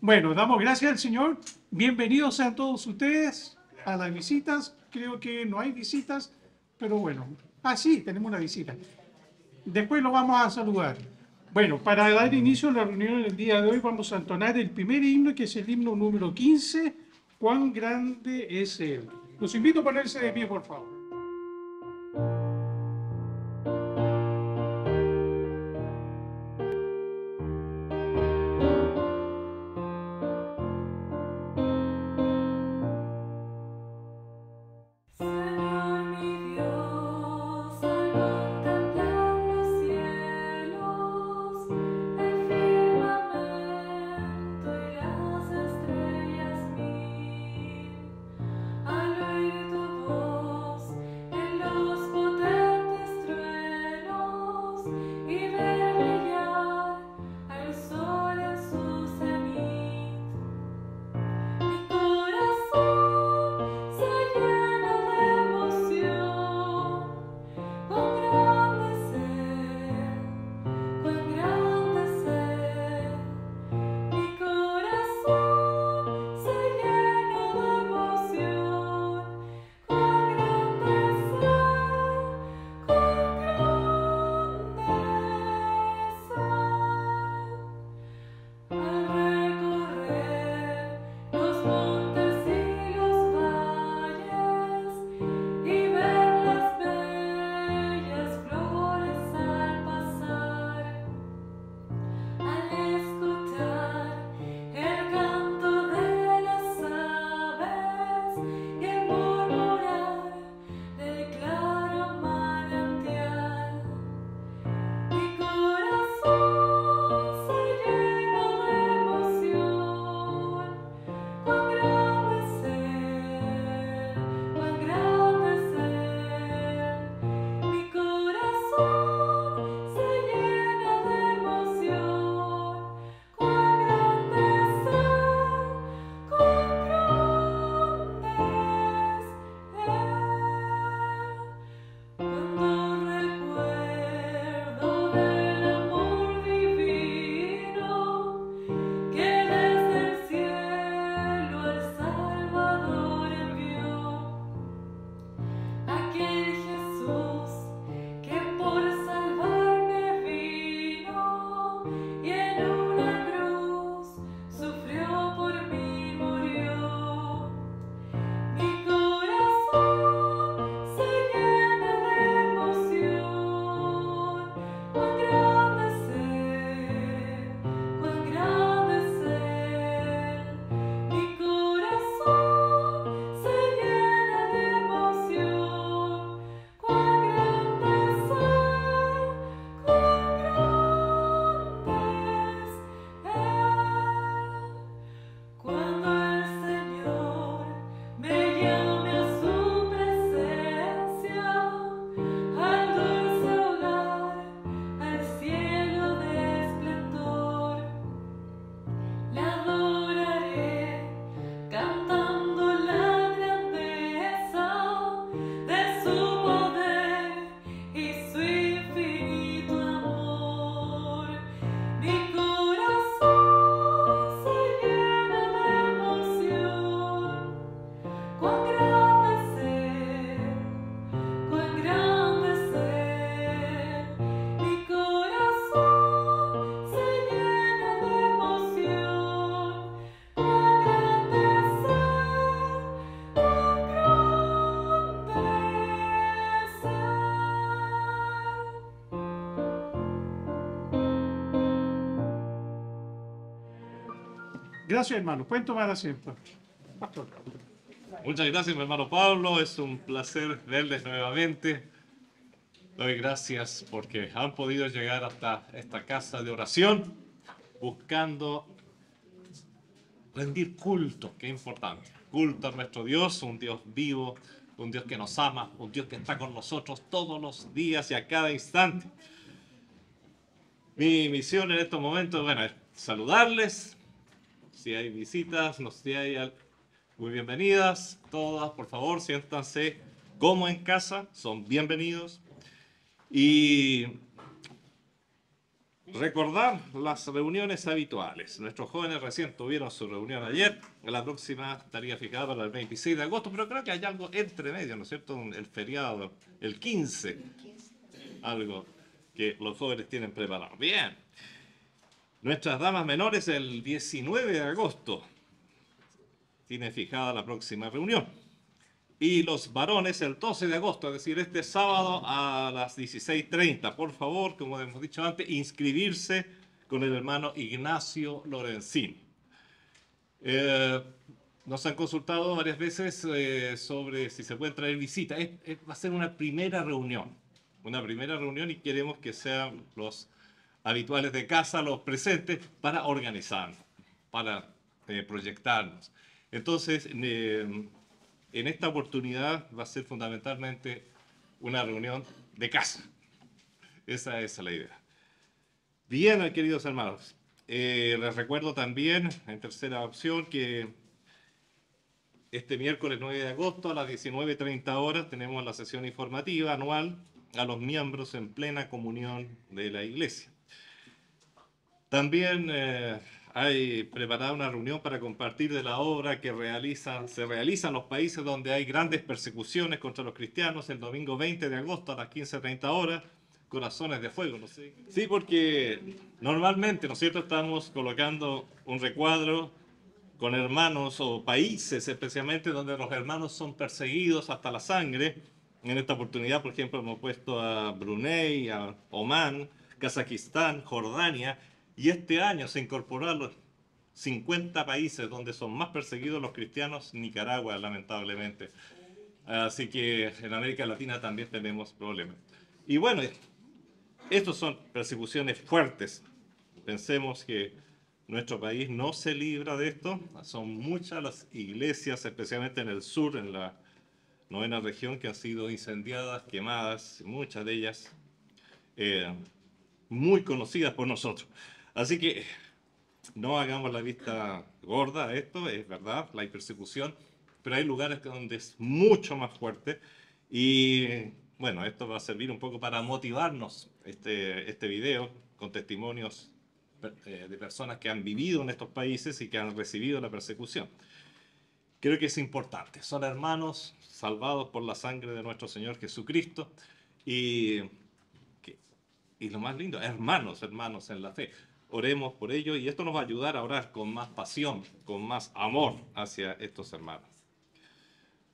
Bueno, damos gracias al Señor. Bienvenidos a todos ustedes a las visitas. Creo que no hay visitas, pero bueno. Ah, sí, tenemos una visita. Después lo vamos a saludar. Bueno, para dar inicio a la reunión del día de hoy vamos a entonar el primer himno, que es el himno número 15, Cuán grande es Él. Los invito a ponerse de pie, por favor. Gracias, hermano. Pueden tomar asiento. Muchas gracias, mi hermano Pablo. Es un placer verles nuevamente. Doy gracias porque han podido llegar hasta esta casa de oración buscando rendir culto, que importante. Culto a nuestro Dios, un Dios vivo, un Dios que nos ama, un Dios que está con nosotros todos los días y a cada instante. Mi misión en estos momentos, bueno, es saludarles, si hay visitas, no, si hay... Muy bienvenidas todas, por favor, siéntanse como en casa, son bienvenidos. Y recordar las reuniones habituales. Nuestros jóvenes recién tuvieron su reunión ayer, la próxima estaría fijada para el 26 de agosto, pero creo que hay algo entre medio, ¿no es cierto? El feriado, el 15, algo que los jóvenes tienen preparado. Bien. Nuestras damas menores el 19 de agosto. Tiene fijada la próxima reunión. Y los varones el 12 de agosto, es decir, este sábado a las 16.30. Por favor, como hemos dicho antes, inscribirse con el hermano Ignacio lorenzín eh, nos han consultado varias veces eh, sobre si se puede traer visita. va a ser una primera reunión, una primera reunión y queremos que sean los habituales de casa, los presentes, para organizarnos, para eh, proyectarnos. Entonces, eh, en esta oportunidad va a ser fundamentalmente una reunión de casa. Esa es la idea. Bien, queridos hermanos, eh, les recuerdo también, en tercera opción, que este miércoles 9 de agosto a las 19.30 horas tenemos la sesión informativa anual a los miembros en plena comunión de la Iglesia. También eh, hay preparada una reunión para compartir de la obra que realiza, se realiza en los países donde hay grandes persecuciones contra los cristianos el domingo 20 de agosto a las 15.30 horas. Corazones de fuego, ¿no sé. Sí, porque normalmente, ¿no cierto?, estamos colocando un recuadro con hermanos o países especialmente donde los hermanos son perseguidos hasta la sangre. En esta oportunidad, por ejemplo, hemos puesto a Brunei, a Omán, Kazajistán, Jordania, y este año se incorporaron los 50 países donde son más perseguidos los cristianos, Nicaragua, lamentablemente. Así que en América Latina también tenemos problemas. Y bueno, estos son persecuciones fuertes. Pensemos que nuestro país no se libra de esto. Son muchas las iglesias, especialmente en el sur, en la novena región, que han sido incendiadas, quemadas, muchas de ellas eh, muy conocidas por nosotros. Así que no hagamos la vista gorda a esto, es verdad, la persecución, pero hay lugares donde es mucho más fuerte y bueno, esto va a servir un poco para motivarnos este, este video con testimonios eh, de personas que han vivido en estos países y que han recibido la persecución. Creo que es importante, son hermanos salvados por la sangre de nuestro Señor Jesucristo y, y lo más lindo, hermanos, hermanos en la fe. Oremos por ello y esto nos va a ayudar a orar con más pasión, con más amor hacia estos hermanos.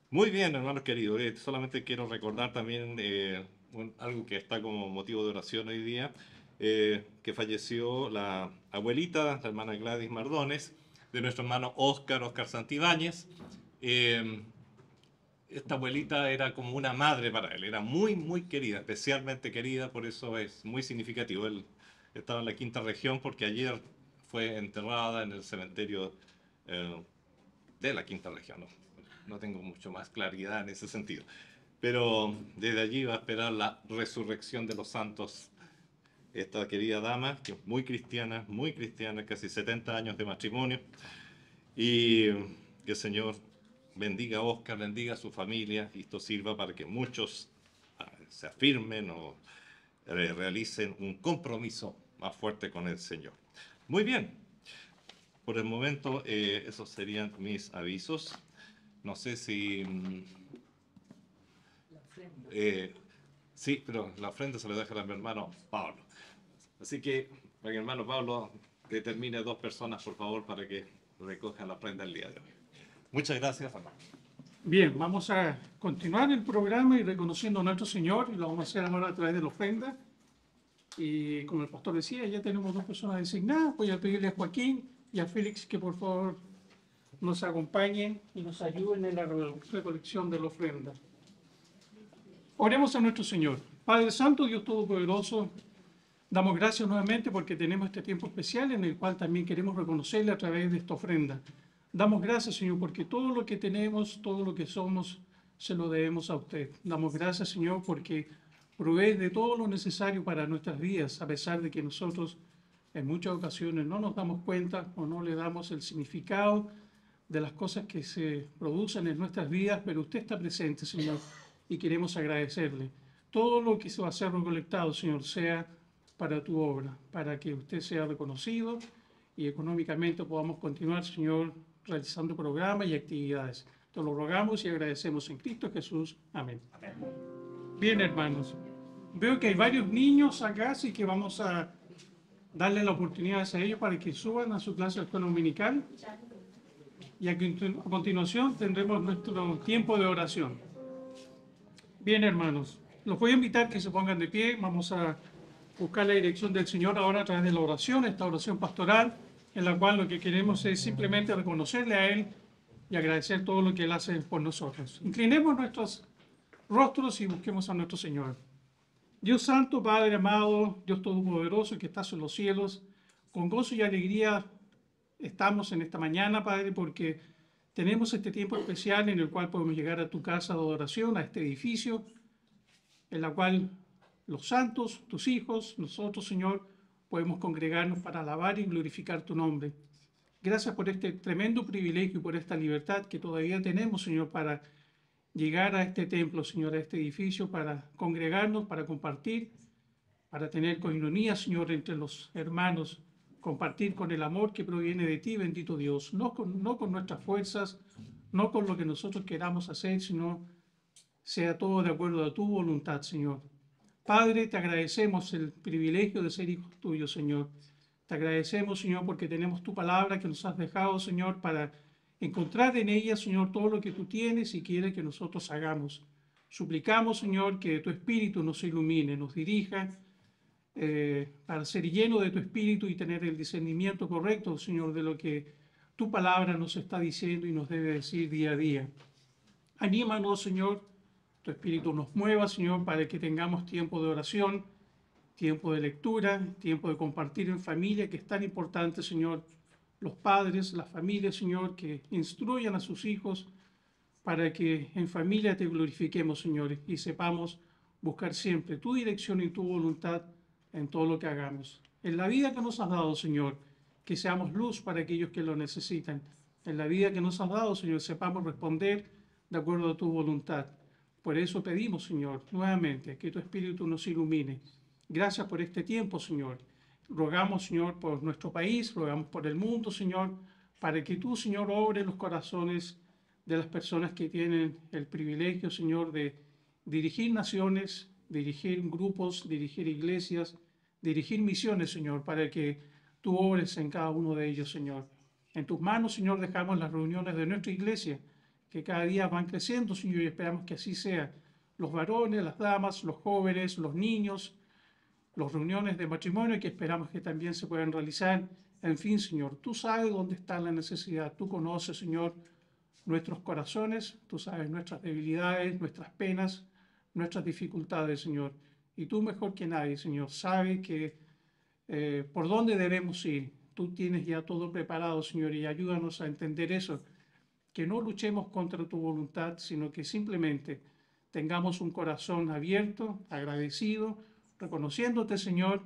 Muy bien, hermanos queridos. Eh, solamente quiero recordar también eh, algo que está como motivo de oración hoy día, eh, que falleció la abuelita, la hermana Gladys Mardones, de nuestro hermano Óscar, Óscar Santibáñez. esta abuelita era como una madre para él, era muy, muy querida, especialmente querida, por eso es muy significativo. el estaba en la quinta región porque ayer fue enterrada en el cementerio eh, de la quinta región. ¿no? no tengo mucho más claridad en ese sentido. Pero desde allí va a esperar la resurrección de los santos. Esta querida dama, que es muy cristiana, muy cristiana, casi 70 años de matrimonio. Y que el Señor bendiga a Oscar, bendiga a su familia. Y esto sirva para que muchos ah, se afirmen o eh, realicen un compromiso más fuerte con el Señor. Muy bien, por el momento eh, esos serían mis avisos. No sé si... Mm, eh, sí, pero la ofrenda se la deja a mi hermano Pablo. Así que, mi hermano Pablo determine dos personas, por favor, para que recojan la ofrenda el día de hoy. Muchas gracias, hermano. Bien, vamos a continuar el programa y reconociendo a nuestro Señor, y lo vamos a hacer a través de la ofrenda. Y como el pastor decía, ya tenemos dos personas designadas. Voy a pedirle a Joaquín y a Félix que por favor nos acompañen y nos ayuden en la recolección de la ofrenda. Oremos a nuestro Señor. Padre Santo, Dios Todopoderoso, damos gracias nuevamente porque tenemos este tiempo especial en el cual también queremos reconocerle a través de esta ofrenda. Damos gracias, Señor, porque todo lo que tenemos, todo lo que somos, se lo debemos a usted. Damos gracias, Señor, porque provee de todo lo necesario para nuestras vidas, a pesar de que nosotros en muchas ocasiones no nos damos cuenta o no le damos el significado de las cosas que se producen en nuestras vidas, pero usted está presente, Señor, y queremos agradecerle. Todo lo que se va a ser recolectado, Señor, sea para tu obra, para que usted sea reconocido y económicamente podamos continuar, Señor, realizando programas y actividades. Te lo rogamos y agradecemos en Cristo Jesús. Amén. Amén. Bien, hermanos veo que hay varios niños acá, así que vamos a darle la oportunidad a ellos para que suban a su clase de escuela dominical. Y a continuación tendremos nuestro tiempo de oración. Bien, hermanos, los voy a invitar que se pongan de pie. Vamos a buscar la dirección del Señor ahora a través de la oración, esta oración pastoral, en la cual lo que queremos es simplemente reconocerle a Él y agradecer todo lo que Él hace por nosotros. Inclinemos nuestros rostros y busquemos a nuestro Señor. Dios Santo, Padre amado, Dios Todopoderoso que estás en los cielos, con gozo y alegría estamos en esta mañana, Padre, porque tenemos este tiempo especial en el cual podemos llegar a tu casa de adoración, a este edificio, en la cual los santos, tus hijos, nosotros, Señor, podemos congregarnos para alabar y glorificar tu nombre. Gracias por este tremendo privilegio y por esta libertad que todavía tenemos, Señor, para llegar a este templo, Señor, a este edificio, para congregarnos, para compartir, para tener coinonía, Señor, entre los hermanos, compartir con el amor que proviene de ti, bendito Dios, no con, no con nuestras fuerzas, no con lo que nosotros queramos hacer, sino sea todo de acuerdo a tu voluntad, Señor. Padre, te agradecemos el privilegio de ser hijos tuyos, Señor. Te agradecemos, Señor, porque tenemos tu palabra que nos has dejado, Señor, para encontrar en ella, Señor, todo lo que tú tienes y quiere que nosotros hagamos. Suplicamos, Señor, que tu Espíritu nos ilumine, nos dirija eh, para ser lleno de tu Espíritu y tener el discernimiento correcto, Señor, de lo que tu palabra nos está diciendo y nos debe decir día a día. Anímanos, Señor, tu Espíritu nos mueva, Señor, para que tengamos tiempo de oración, tiempo de lectura, tiempo de compartir en familia, que es tan importante, Señor, los padres, las familias, Señor, que instruyan a sus hijos para que en familia te glorifiquemos, Señor, y sepamos buscar siempre tu dirección y tu voluntad en todo lo que hagamos. En la vida que nos has dado, Señor, que seamos luz para aquellos que lo necesitan. En la vida que nos has dado, Señor, sepamos responder de acuerdo a tu voluntad. Por eso pedimos, Señor, nuevamente, que tu Espíritu nos ilumine. Gracias por este tiempo, Señor Rogamos, Señor, por nuestro país, rogamos por el mundo, Señor, para que tú, Señor, obre los corazones de las personas que tienen el privilegio, Señor, de dirigir naciones, dirigir grupos, dirigir iglesias, dirigir misiones, Señor, para que tú obres en cada uno de ellos, Señor. En tus manos, Señor, dejamos las reuniones de nuestra iglesia, que cada día van creciendo, Señor, y esperamos que así sea. Los varones, las damas, los jóvenes, los niños, las reuniones de matrimonio que esperamos que también se puedan realizar. En fin, Señor, tú sabes dónde está la necesidad, tú conoces, Señor, nuestros corazones, tú sabes nuestras debilidades, nuestras penas, nuestras dificultades, Señor. Y tú mejor que nadie, Señor, sabes que eh, por dónde debemos ir. Tú tienes ya todo preparado, Señor, y ayúdanos a entender eso, que no luchemos contra tu voluntad, sino que simplemente tengamos un corazón abierto, agradecido, conociéndote Señor,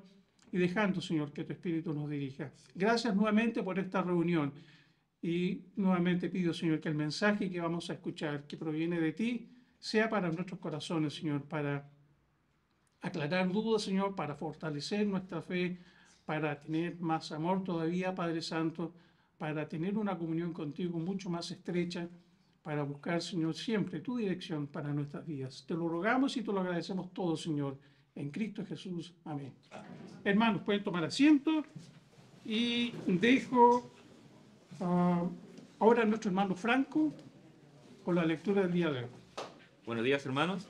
y dejando, Señor, que tu Espíritu nos dirija. Gracias nuevamente por esta reunión. Y nuevamente pido, Señor, que el mensaje que vamos a escuchar, que proviene de ti, sea para nuestros corazones, Señor, para aclarar dudas, Señor, para fortalecer nuestra fe, para tener más amor todavía, Padre Santo, para tener una comunión contigo mucho más estrecha, para buscar, Señor, siempre tu dirección para nuestras vidas. Te lo rogamos y te lo agradecemos todo, Señor en Cristo Jesús. Amén. Hermanos, pueden tomar asiento y dejo ah, ahora a nuestro hermano Franco con la lectura del día de hoy. Buenos días, hermanos.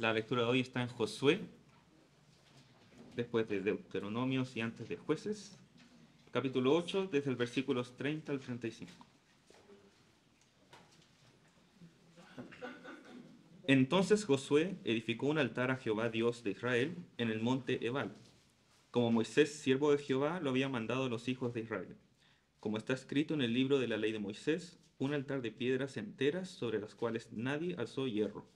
La lectura de hoy está en Josué, después de Deuteronomios y antes de Jueces, capítulo 8, desde el versículo 30 al 35. Entonces Josué edificó un altar a Jehová Dios de Israel en el monte Ebal, como Moisés, siervo de Jehová, lo había mandado a los hijos de Israel. Como está escrito en el libro de la ley de Moisés, un altar de piedras enteras sobre las cuales nadie alzó hierro.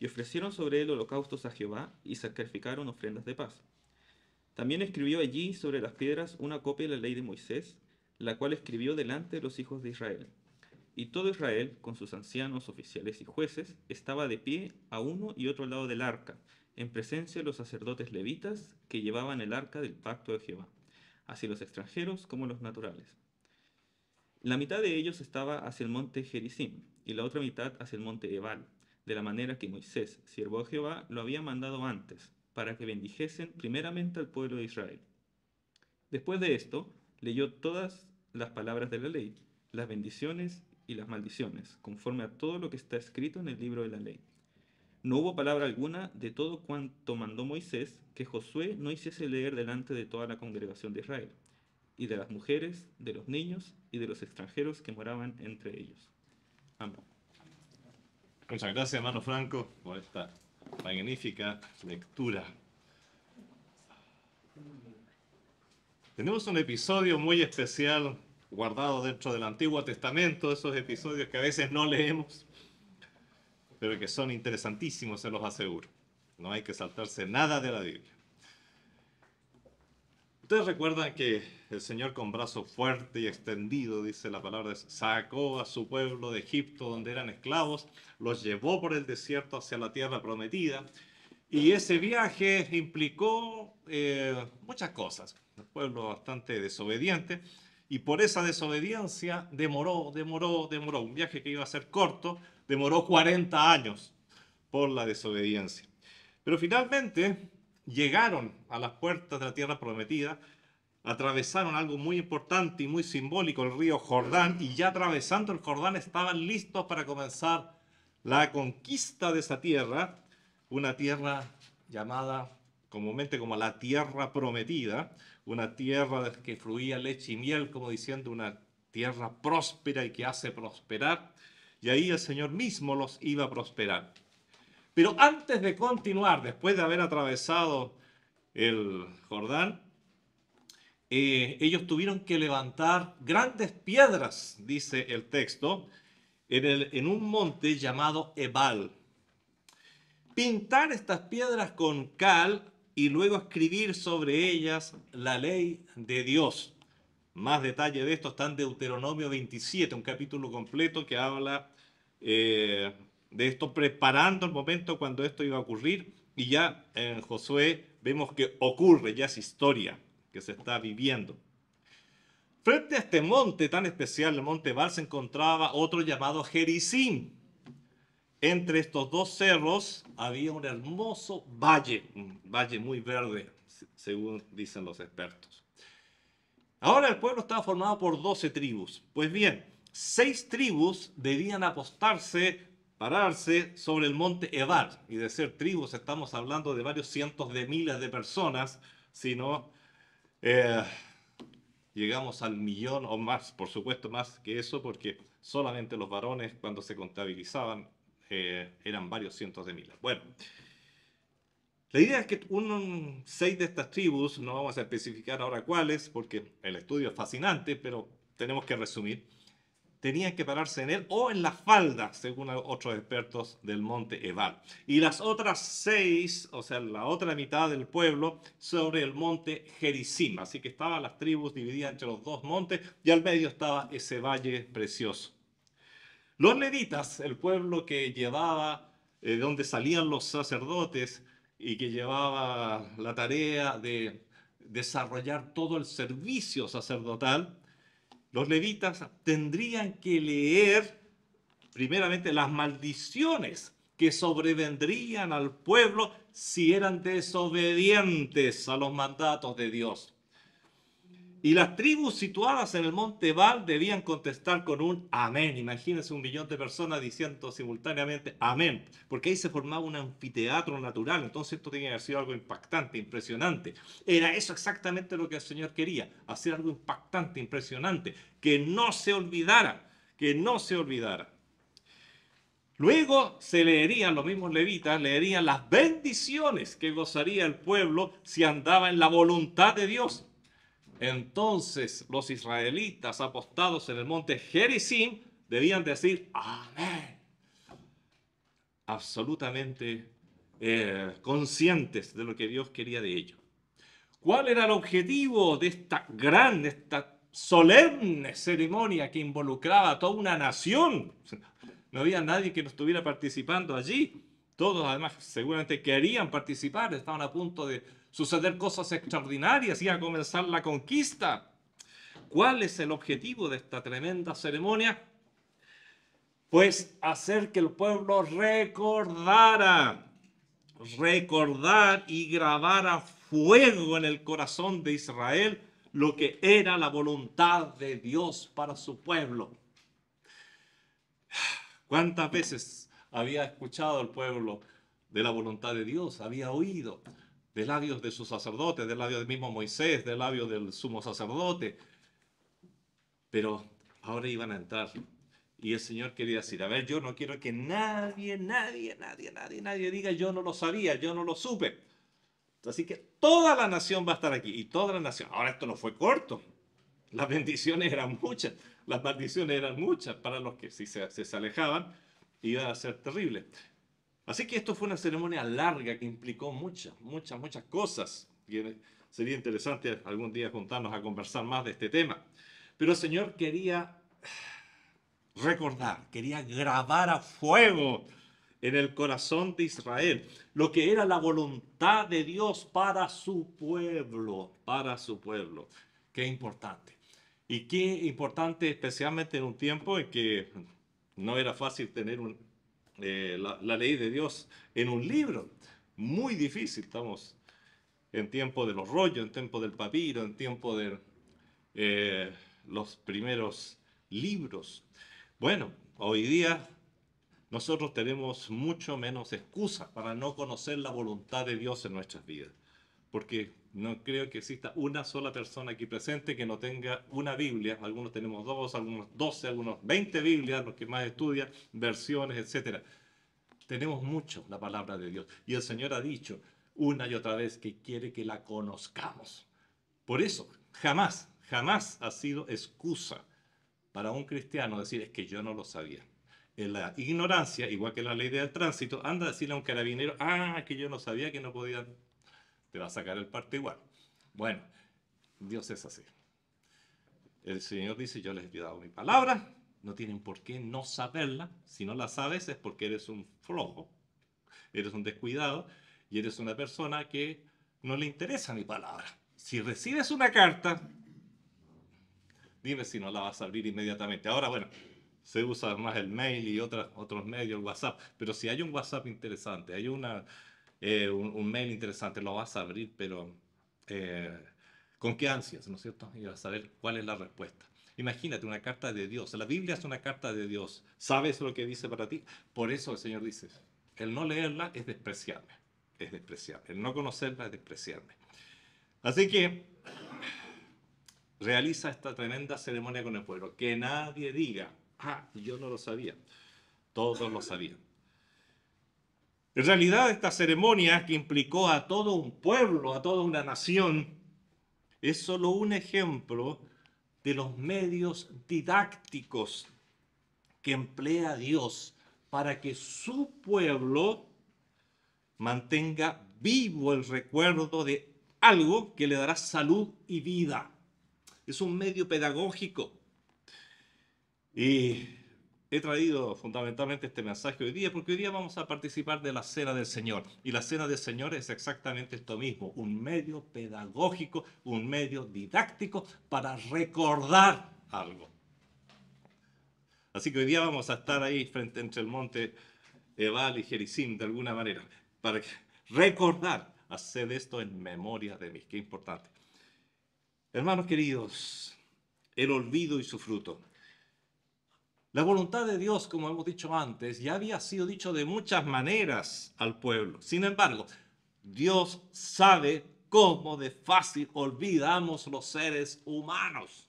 Y ofrecieron sobre él holocaustos a Jehová y sacrificaron ofrendas de paz. También escribió allí sobre las piedras una copia de la ley de Moisés, la cual escribió delante de los hijos de Israel y todo Israel, con sus ancianos, oficiales y jueces, estaba de pie a uno y otro lado del arca, en presencia de los sacerdotes levitas que llevaban el arca del pacto de Jehová, así los extranjeros como los naturales. La mitad de ellos estaba hacia el monte Gerizim y la otra mitad hacia el monte Ebal, de la manera que Moisés, siervo de Jehová, lo había mandado antes, para que bendijesen primeramente al pueblo de Israel. Después de esto, leyó todas las palabras de la ley, las bendiciones y las maldiciones, conforme a todo lo que está escrito en el libro de la ley. No hubo palabra alguna de todo cuanto mandó Moisés que Josué no hiciese leer delante de toda la congregación de Israel, y de las mujeres, de los niños y de los extranjeros que moraban entre ellos. Amén. Muchas gracias, hermano Franco, por esta magnífica lectura. Tenemos un episodio muy especial Guardado dentro del Antiguo Testamento, esos episodios que a veces no leemos, pero que son interesantísimos, se los aseguro. No hay que saltarse nada de la Biblia. Ustedes recuerdan que el Señor con brazo fuerte y extendido, dice la palabra, sacó a su pueblo de Egipto donde eran esclavos, los llevó por el desierto hacia la tierra prometida. Y ese viaje implicó eh, muchas cosas. Un pueblo bastante desobediente, y por esa desobediencia demoró, demoró, demoró. Un viaje que iba a ser corto, demoró 40 años por la desobediencia. Pero finalmente llegaron a las puertas de la tierra prometida, atravesaron algo muy importante y muy simbólico, el río Jordán, y ya atravesando el Jordán estaban listos para comenzar la conquista de esa tierra, una tierra llamada comúnmente como la tierra prometida, una tierra que fluía leche y miel, como diciendo una tierra próspera y que hace prosperar, y ahí el Señor mismo los iba a prosperar. Pero antes de continuar, después de haber atravesado el Jordán, eh, ellos tuvieron que levantar grandes piedras, dice el texto, en, el, en un monte llamado Ebal pintar estas piedras con cal y luego escribir sobre ellas la ley de Dios. Más detalle de esto están en Deuteronomio 27, un capítulo completo que habla eh, de esto preparando el momento cuando esto iba a ocurrir. Y ya en Josué vemos que ocurre, ya es historia que se está viviendo. Frente a este monte tan especial, el monte Bar, se encontraba otro llamado Jericín entre estos dos cerros había un hermoso valle, un valle muy verde, según dicen los expertos. Ahora el pueblo estaba formado por 12 tribus. Pues bien, seis tribus debían apostarse, pararse sobre el monte Ebal. Y de ser tribus estamos hablando de varios cientos de miles de personas, si no eh, llegamos al millón o más, por supuesto más que eso, porque solamente los varones cuando se contabilizaban eran varios cientos de miles. Bueno, la idea es que seis de estas tribus, no vamos a especificar ahora cuáles, porque el estudio es fascinante, pero tenemos que resumir, tenían que pararse en él o en la falda, según otros expertos del monte Ebal. Y las otras seis, o sea, la otra mitad del pueblo, sobre el monte Gerizim. Así que estaban las tribus divididas entre los dos montes y al medio estaba ese valle precioso. Los levitas, el pueblo que llevaba, eh, de donde salían los sacerdotes y que llevaba la tarea de desarrollar todo el servicio sacerdotal, los levitas tendrían que leer primeramente las maldiciones que sobrevendrían al pueblo si eran desobedientes a los mandatos de Dios. Y las tribus situadas en el monte Baal debían contestar con un amén. Imagínense un millón de personas diciendo simultáneamente amén, porque ahí se formaba un anfiteatro natural. Entonces esto tenía que haber sido algo impactante, impresionante. Era eso exactamente lo que el Señor quería, hacer algo impactante, impresionante, que no se olvidara, que no se olvidara. Luego se leerían, los mismos levitas, leerían las bendiciones que gozaría el pueblo si andaba en la voluntad de Dios entonces los israelitas apostados en el monte Gerizim debían decir amén. Absolutamente eh, conscientes de lo que Dios quería de ellos. ¿Cuál era el objetivo de esta gran, esta solemne ceremonia que involucraba a toda una nación? No había nadie que no estuviera participando allí. Todos además seguramente querían participar, estaban a punto de, suceder cosas extraordinarias y a comenzar la conquista. ¿Cuál es el objetivo de esta tremenda ceremonia? Pues hacer que el pueblo recordara, recordar y grabara fuego en el corazón de Israel lo que era la voluntad de Dios para su pueblo. ¿Cuántas veces había escuchado el pueblo de la voluntad de Dios? Había oído, de labios de sus sacerdotes, del labio del mismo Moisés, del labio del sumo sacerdote. Pero ahora iban a entrar. Y el Señor quería decir, a ver, yo no quiero que nadie, nadie, nadie, nadie, nadie diga, yo no lo sabía, yo no lo supe. Así que toda la nación va a estar aquí y toda la nación. Ahora esto no fue corto. Las bendiciones eran muchas, las maldiciones eran muchas para los que si se, se alejaban iba a ser terrible. Así que esto fue una ceremonia larga que implicó muchas, muchas, muchas cosas. E, sería interesante algún día juntarnos a conversar más de este tema. Pero el Señor quería recordar, quería grabar a fuego en el corazón de Israel lo que era la voluntad de Dios para su pueblo, para su pueblo. Qué importante. Y qué importante especialmente en un tiempo en que no era fácil tener un, eh, la, ley de Dios en un libro. Muy difícil, estamos en tiempo de los rollos, en tiempo del papiro, en tiempo de eh, los primeros libros. Bueno, hoy día nosotros tenemos mucho menos excusa para no conocer la voluntad de Dios en nuestras vidas, porque no creo que exista una sola persona aquí presente que no tenga una Biblia. Algunos tenemos dos, algunos doce, algunos veinte Biblias, los que más estudian, versiones, etc. Tenemos mucho la palabra de Dios. Y el Señor ha dicho una y otra vez que quiere que la conozcamos. Por eso, jamás, jamás ha sido excusa para un cristiano decir es que yo no lo sabía. En la ignorancia, igual que la ley del tránsito, anda a decirle a un carabinero, ah, que yo no sabía que no podía te va a sacar el parte igual. Bueno, Dios es así. El Señor dice, yo les he dado mi palabra, no tienen por qué no saberla. Si no la sabes es porque eres un flojo, eres un descuidado y eres una persona que no le interesa mi palabra. Si recibes una carta, dime si no la vas a abrir inmediatamente. Ahora, bueno, se usa más el mail y otras, otros medios, el WhatsApp, pero si hay un WhatsApp interesante, hay una eh, un, mail interesante, lo vas a abrir, pero eh, con qué ansias, ¿no es cierto? Y vas a saber cuál es la respuesta. Imagínate una carta de Dios. La Biblia es una carta de Dios. ¿Sabes lo que dice para ti? Por eso el Señor dice, el no leerla es despreciarme. Es despreciable. El no conocerla es despreciarme. Así que realiza esta tremenda ceremonia con el pueblo. Que nadie diga, ah, yo no lo sabía. Todos lo sabían. En realidad esta ceremonia que implicó a todo un pueblo, a toda una nación, es solo un ejemplo de los medios didácticos que emplea Dios para que su pueblo mantenga vivo el recuerdo de algo que le dará salud y vida. Es un medio pedagógico. Y he traído fundamentalmente este mensaje hoy día porque hoy día vamos a participar de la Cena del Señor. Y la Cena del Señor es exactamente esto mismo, un medio pedagógico, un medio didáctico para recordar algo. Así que hoy día vamos a estar ahí frente entre el monte Ebal y Jericín de alguna manera, para recordar, hacer esto en memoria de mí. Qué importante. Hermanos queridos, el olvido y su fruto. La voluntad de Dios, como hemos dicho antes, ya había sido dicho de muchas maneras al pueblo. Sin embargo, Dios sabe cómo de fácil olvidamos los seres humanos.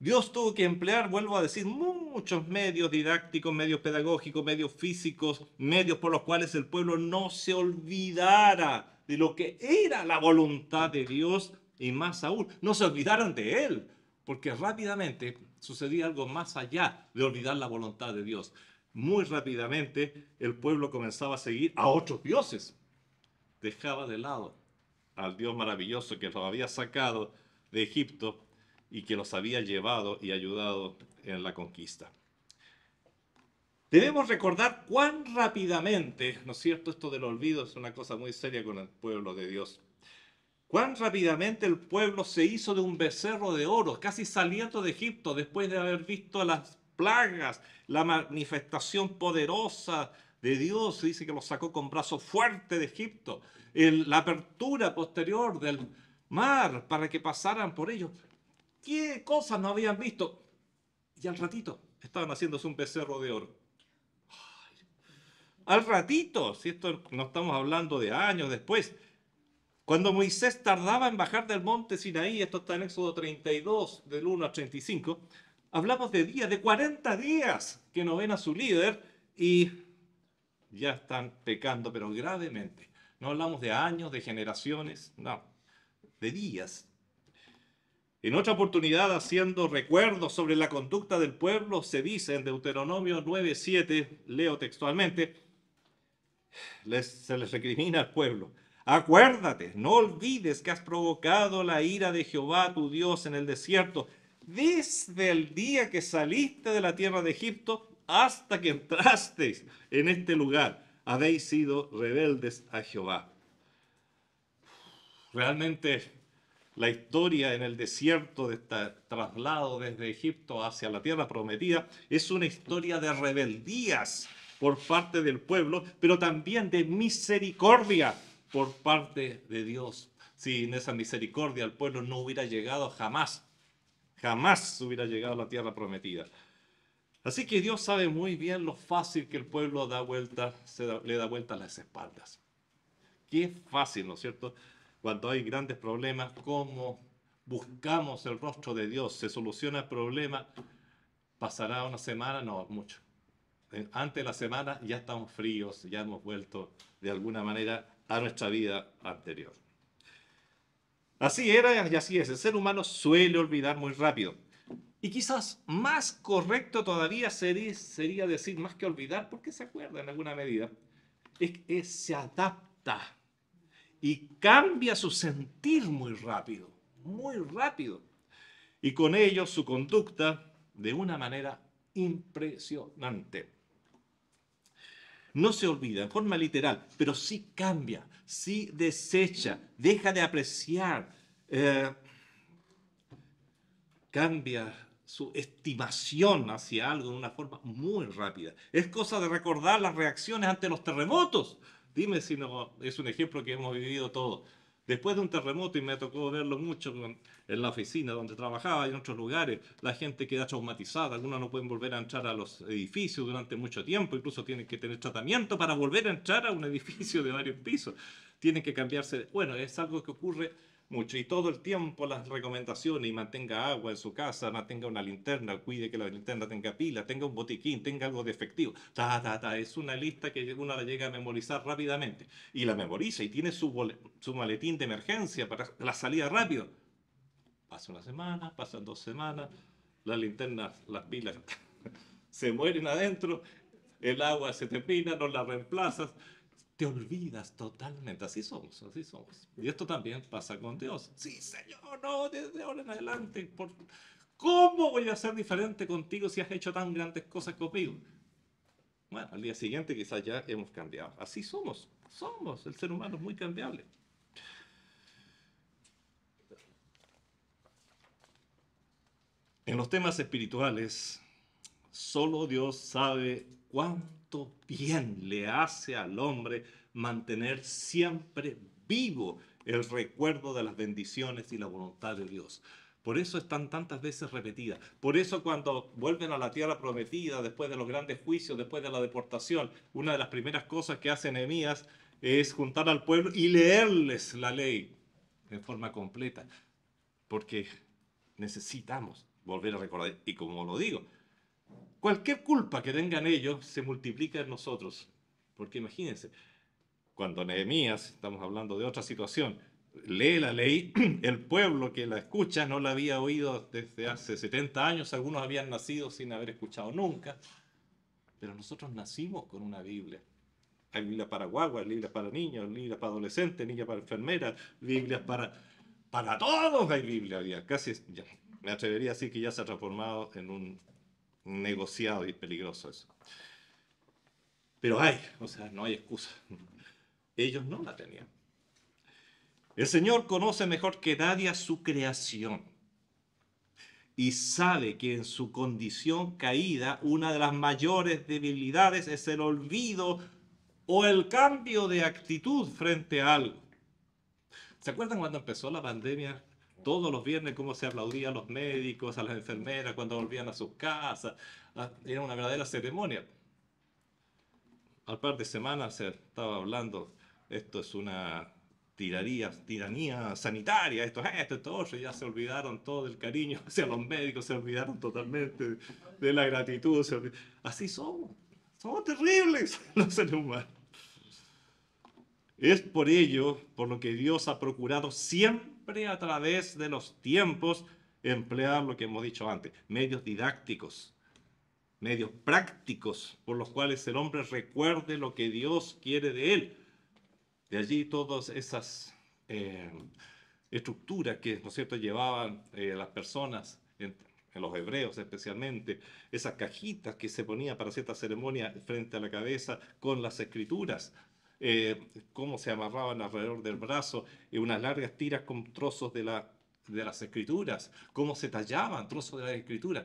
Dios tuvo que emplear, vuelvo a decir, muchos medios didácticos, medios pedagógicos, medios físicos, medios por los cuales el pueblo no se olvidara de lo que era la voluntad de Dios y más aún, no se olvidaron de Él, porque rápidamente sucedía algo más allá de olvidar la voluntad de Dios. Muy rápidamente el pueblo comenzaba a seguir a otros dioses. Dejaba de lado al Dios maravilloso que los había sacado de Egipto y que los había llevado y ayudado en la conquista. Debemos recordar cuán rápidamente, ¿no es cierto? Esto del olvido es una cosa muy seria con el pueblo de Dios. Cuán rápidamente el pueblo se hizo de un becerro de oro, casi saliendo de Egipto después de haber visto las plagas, la manifestación poderosa de Dios, dice que lo sacó con brazo fuerte de Egipto, la apertura posterior del mar para que pasaran por ellos. ¿Qué cosas no habían visto? Y al ratito estaban haciéndose un becerro de oro. al ratito, si esto no estamos hablando de años después, cuando Moisés tardaba en bajar del monte Sinaí, esto está en Éxodo 32, del 1 al 35, hablamos de días, de 40 días que no ven a su líder y ya están pecando, pero gravemente. No hablamos de años, de generaciones, no, de días. En otra oportunidad, haciendo recuerdos sobre la conducta del pueblo, se dice en Deuteronomio 9:7, leo textualmente, se les recrimina al pueblo Acuérdate, no olvides que has provocado la ira de Jehová tu Dios en el desierto, desde el día que saliste de la tierra de Egipto hasta que entrasteis en este lugar. Habéis sido rebeldes a Jehová. Realmente la historia en el desierto de este traslado desde Egipto hacia la tierra prometida es una historia de rebeldías por parte del pueblo, pero también de misericordia por parte de Dios. Sin esa misericordia el pueblo no hubiera llegado jamás, jamás hubiera llegado a la tierra prometida. Así que Dios sabe muy bien lo fácil que el pueblo da vuelta, le da vuelta a las espaldas. Qué fácil, ¿no es cierto? Cuando hay grandes problemas, cómo buscamos el rostro de Dios, se soluciona el problema, pasará una semana, no, mucho. Eh, Antes de la semana ya estamos fríos, ya hemos vuelto de alguna manera a nuestra vida anterior. Así era y así es. El ser humano suele olvidar muy rápido. Y quizás más correcto todavía sería, decir más que olvidar, porque se acuerda en alguna medida. Es, que se adapta y cambia su sentir muy rápido, muy rápido. Y con ello su conducta de una manera impresionante no se olvida en forma literal, pero sí cambia, sí desecha, deja de apreciar, eh, cambia su estimación hacia algo de una forma muy rápida. Es cosa de recordar las reacciones ante los terremotos. Dime si no es un ejemplo que hemos vivido todos. Después de un terremoto, y me tocó verlo mucho en la oficina donde trabajaba y en otros lugares, la gente queda traumatizada, algunos no pueden volver a entrar a los edificios durante mucho tiempo, incluso tienen que tener tratamiento para volver a entrar a un edificio de varios pisos, tienen que cambiarse. Bueno, es algo que ocurre mucho. Y todo el tiempo las recomendaciones, y mantenga agua en su casa, mantenga una linterna, cuide que la linterna tenga pila, tenga un botiquín, tenga algo de efectivo. Ta, ta, ta. Es una lista que uno la llega a memorizar rápidamente. Y la memoriza y tiene su, su maletín de emergencia para la salida rápido. Pasa una semana, pasan dos semanas, las linternas, las pilas se mueren adentro, el agua se termina, no la reemplazas te olvidas totalmente. Así somos, así somos. Y esto también pasa con Dios. Sí, Señor, no, desde ahora en adelante. Por... ¿Cómo voy a ser diferente contigo si has hecho tan grandes cosas conmigo? Bueno, al día siguiente quizás ya hemos cambiado. Así somos, somos. El ser humano es muy cambiable. En los temas espirituales, solo Dios sabe cuánto bien le hace al hombre mantener siempre vivo el recuerdo de las bendiciones y la voluntad de Dios. Por eso están tantas veces repetidas. Por eso cuando vuelven a la tierra prometida, después de los grandes juicios, después de la deportación, una de las primeras cosas que hacen Nehemías es juntar al pueblo y leerles la ley en forma completa. Porque necesitamos volver a recordar. Y como lo digo, Cualquier culpa que tengan ellos se multiplica en nosotros. Porque imagínense, cuando Nehemías, estamos hablando de otra situación, lee la ley, el pueblo que la escucha no la había oído desde hace 70 años, algunos habían nacido sin haber escuchado nunca, pero nosotros nacimos con una Biblia. Hay Biblia para guaguas, Biblia para niños, Biblia para adolescentes, Biblia para enfermeras, Biblia para, para todos hay Biblia. Casi me atrevería a decir que ya se ha transformado en un negociado y peligroso eso. Pero hay, o sea, no hay excusa. Ellos no la tenían. El Señor conoce mejor que nadie a su creación y sabe que en su condición caída una de las mayores debilidades es el olvido o el cambio de actitud frente a algo. ¿Se acuerdan cuando empezó la pandemia todos los viernes cómo se aplaudían los médicos, a las enfermeras cuando volvían a sus casas. Ah, era una verdadera ceremonia. Al par de semanas se estaba hablando, esto es una tiranía sanitaria, esto es esto, esto ya se olvidaron todo del cariño hacia los médicos, se olvidaron totalmente de la gratitud. Así somos, somos terribles los seres humanos. Es por ello por lo que Dios ha procurado siempre a través de los tiempos emplear lo que hemos dicho antes, medios didácticos, medios prácticos por los cuales el hombre recuerde lo que Dios quiere de él. De allí todas esas eh, estructuras que ¿no cierto? llevaban eh, las personas, en, los hebreos especialmente, esas cajitas que se ponían para cierta ceremonia frente a la cabeza con las escrituras, eh, cómo se amarraban alrededor del brazo, y unas largas tiras con trozos de, la, de las escrituras, cómo se tallaban trozos de las escrituras.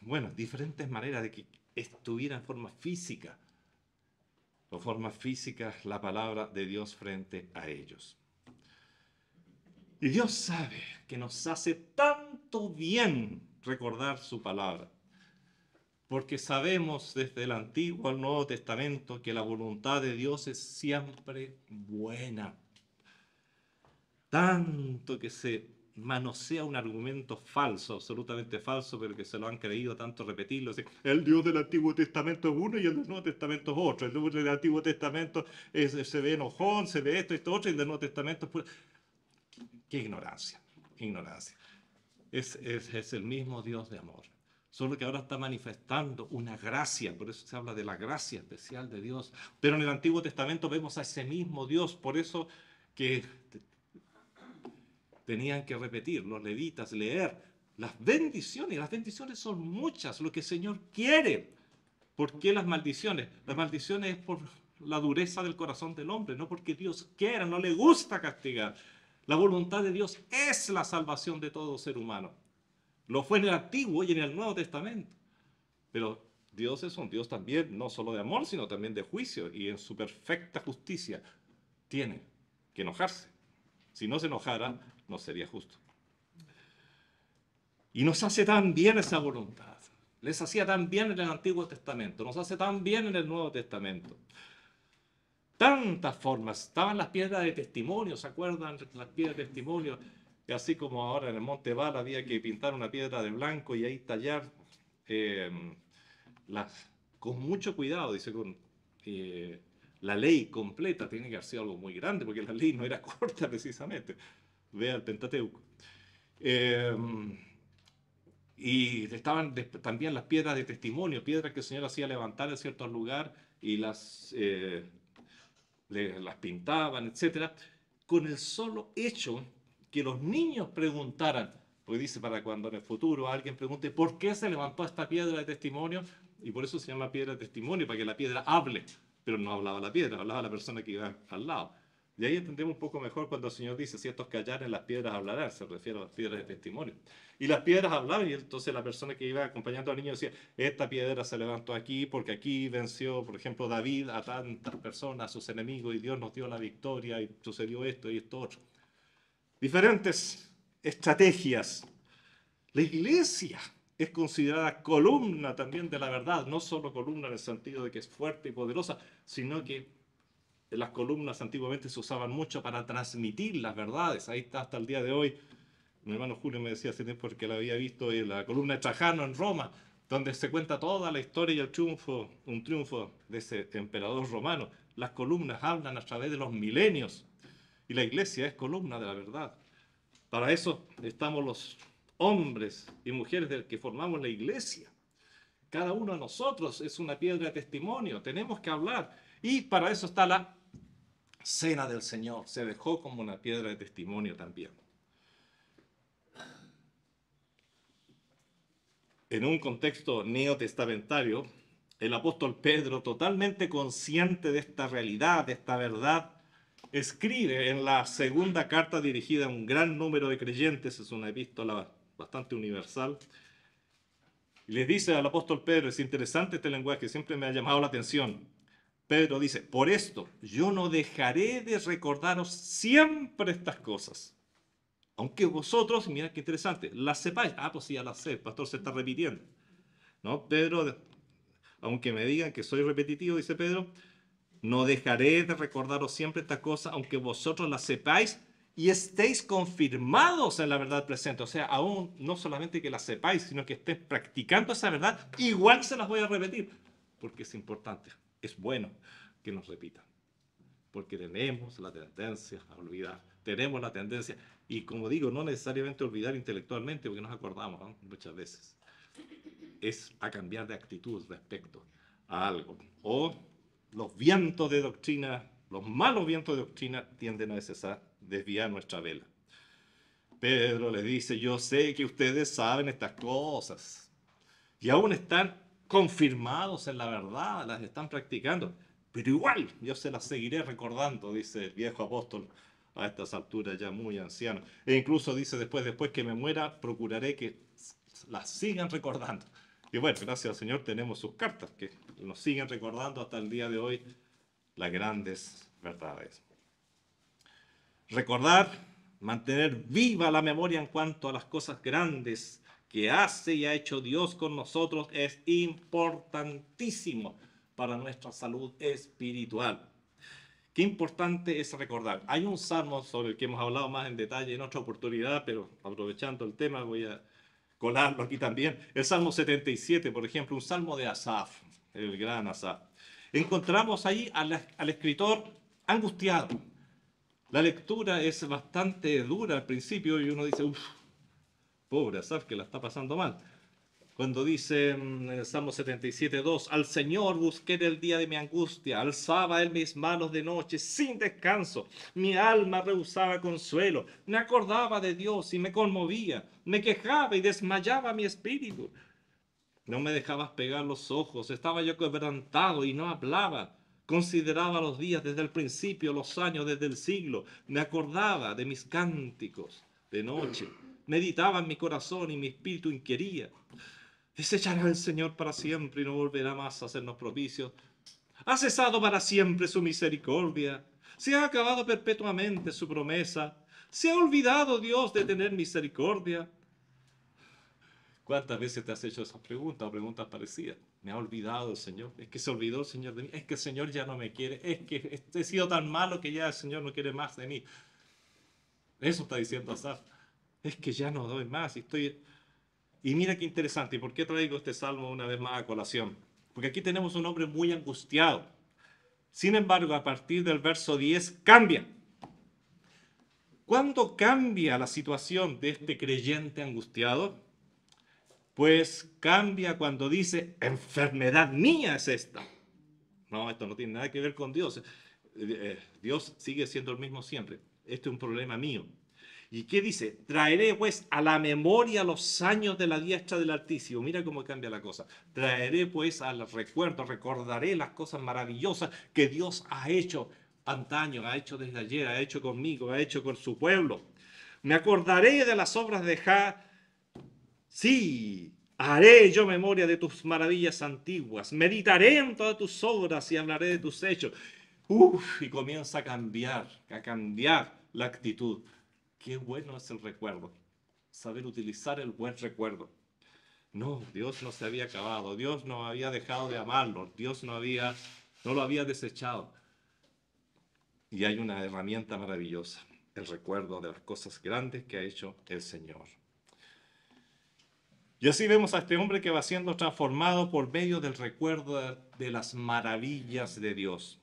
Bueno, diferentes maneras de que estuviera en forma física, o forma física la palabra de Dios frente a ellos. Y Dios sabe que nos hace tanto bien recordar su palabra porque sabemos desde el Antiguo al Nuevo Testamento que la voluntad de Dios es siempre buena. Tanto que se manosea un argumento falso, absolutamente falso, pero que se lo han creído tanto repetirlo. el Dios del Antiguo Testamento es uno y el del Nuevo Testamento es otro. El Dios del Antiguo Testamento se ve enojón, se ve esto, esto, otro, y el del Nuevo Testamento es Qué ignorancia, ignorancia. es el mismo Dios de amor solo que ahora está manifestando una gracia, por eso se habla de la gracia especial de Dios. Pero en el Antiguo Testamento vemos a ese mismo Dios, por eso que tenían que repetir los levitas, leer las bendiciones, las bendiciones son muchas, lo que el Señor quiere. ¿Por qué las maldiciones? Las maldiciones es por la dureza del corazón del hombre, no porque Dios quiera, no le gusta castigar. La voluntad de Dios es la salvación de todo ser humano. Lo fue en el Antiguo y en el Nuevo Testamento. Pero Dios es un Dios también, no solo de amor, sino también de juicio. Y en su perfecta justicia tiene que enojarse. Si no se enojara, no sería justo. Y nos hace tan bien esa voluntad. Les hacía tan bien en el Antiguo Testamento, nos hace tan bien en el Nuevo Testamento. Tantas formas. Estaban las piedras de testimonio, ¿se acuerdan? Las piedras de testimonio así como ahora en el Monte Val había que pintar una piedra de blanco y ahí tallar em, las, con mucho cuidado, dice, con eh, la ley completa, tiene que haber sido algo muy grande, porque la ley no era corta precisamente. Vea el Pentateuco. Em, y estaban también las piedras de testimonio, piedras que el Señor hacía levantar en cierto lugar y las, eh, las pintaban, etc. Con el solo hecho que los niños preguntaran, porque dice para cuando en el futuro alguien pregunte por qué se levantó esta piedra de testimonio, y por eso se llama piedra de testimonio, para que la piedra hable, pero no hablaba la piedra, hablaba la persona que iba al lado. Y ahí entendemos un poco mejor cuando el Señor dice, si estos callaren, las piedras hablarán, se refiere a las piedras de testimonio. Y las piedras hablaban, y entonces la persona que iba acompañando al niño decía, esta piedra se levantó aquí porque aquí venció, por ejemplo, David a tantas personas, a sus enemigos, y Dios nos dio la victoria, y sucedió esto y esto otro diferentes estrategias. La iglesia es considerada columna también de la verdad, no solo columna en el sentido de que es fuerte y poderosa, sino que las columnas antiguamente se usaban mucho para transmitir las verdades. Ahí está hasta el día de hoy. Mi hermano Julio me decía hace tiempo porque la había visto en eh, la columna de Trajano en Roma, donde se cuenta toda la historia y el triunfo, un triunfo de ese emperador romano. Las columnas hablan a través de los milenios y la iglesia es columna de la verdad. Para eso estamos los hombres y mujeres del que formamos la iglesia. Cada uno de nosotros es una piedra de testimonio, tenemos que hablar. Y para eso está la cena del Señor, se dejó como una piedra de testimonio también. En un contexto neotestamentario, el apóstol Pedro, totalmente consciente de esta realidad, de esta verdad, escribe en la segunda carta dirigida a un gran número de creyentes, es una epístola bastante universal, y les dice al apóstol Pedro, es interesante este lenguaje, siempre me ha llamado la atención. Pedro dice, por esto yo no dejaré de recordaros siempre estas cosas. Aunque vosotros, mira qué interesante, las sepáis. Ah, pues sí, ya las sé, el pastor se está repitiendo. ¿No? Pedro, aunque me digan que soy repetitivo, dice Pedro, no dejaré de recordaros siempre esta cosa, aunque vosotros la sepáis y estéis confirmados en la verdad presente. O sea, aún no solamente que la sepáis, sino que estéis practicando esa verdad. Igual se las voy a repetir, porque es importante, es bueno que nos repitan. Porque tenemos la tendencia a olvidar, tenemos la tendencia, y como digo, no necesariamente olvidar intelectualmente, porque nos acordamos muchas veces. Es a cambiar de actitud respecto a algo. O los vientos de doctrina, los malos vientos de doctrina tienden a desviar nuestra vela. Pedro les dice, yo sé que ustedes saben estas cosas y aún están confirmados en la verdad, las están practicando, pero igual yo se las seguiré recordando, dice el viejo apóstol a estas alturas ya muy anciano. E incluso dice después, después que me muera, procuraré que las sigan recordando. Y bueno, gracias al Señor tenemos sus cartas que nos siguen recordando hasta el día de hoy las grandes verdades. Recordar, mantener viva la memoria en cuanto a las cosas grandes que hace y ha hecho Dios con nosotros es importantísimo para nuestra salud espiritual. Qué importante es recordar. Hay un salmo sobre el que hemos hablado más en detalle en otra oportunidad, pero aprovechando el tema voy a colarlo aquí también. El Salmo 77, por ejemplo, un salmo de Asaf, el gran Asaf. Encontramos ahí al, escritor angustiado. La lectura es bastante dura al principio y uno dice, uff, pobre Asaf que la está pasando mal cuando dice mm, en el Salmo 77.2, al Señor busqué en el día de mi angustia, alzaba él mis manos de noche sin descanso, mi alma rehusaba consuelo, me acordaba de Dios y me conmovía, me quejaba y desmayaba mi espíritu. No me dejaba pegar los ojos, estaba yo quebrantado y no hablaba. Consideraba los días desde el principio, los años desde el siglo, me acordaba de mis cánticos de noche, meditaba en mi corazón y mi espíritu inquiría Desechará el Señor para siempre y no volverá más a hacernos propicios. Ha cesado para siempre su misericordia. Se ha acabado perpetuamente su promesa. Se ha olvidado Dios de tener misericordia. ¿Cuántas veces te has hecho esas preguntas o preguntas parecidas? Me ha olvidado el Señor. Es que se olvidó el Señor de mí. Es que el Señor ya no me quiere. Es que he sido tan malo que ya el Señor no quiere más de mí. Eso está diciendo Asaf. Es que ya no doy más. Y estoy y mira qué interesante, ¿y por qué traigo este salmo una vez más a colación? Porque aquí tenemos un hombre muy angustiado. Sin embargo, a partir del verso 10 cambia. ¿Cuándo cambia la situación de este creyente angustiado? Pues cambia cuando dice, enfermedad mía es esta. No, esto no tiene nada que ver con Dios. Eh, eh, Dios sigue siendo el mismo siempre. Este es un problema mío. ¿Y qué dice? Traeré pues a la memoria los años de la diestra del Altísimo. Mira cómo cambia la cosa. Traeré pues al recuerdo, recordaré las cosas maravillosas que Dios ha hecho antaño, ha hecho desde ayer, ha hecho conmigo, ha hecho con su pueblo. Me acordaré de las obras de Ja. Sí, Haré yo memoria de tus maravillas antiguas, meditaré en todas tus obras y hablaré de tus hechos. Uf, y comienza a cambiar, a cambiar la actitud Qué bueno es el recuerdo. Saber utilizar el buen recuerdo. No, Dios no se había acabado. Dios no había dejado de amarlo. Dios no, había, no lo había desechado. Y hay una herramienta maravillosa. El recuerdo de las cosas grandes que ha hecho el Señor. Y así vemos a este hombre que va siendo transformado por medio del recuerdo de las maravillas de Dios.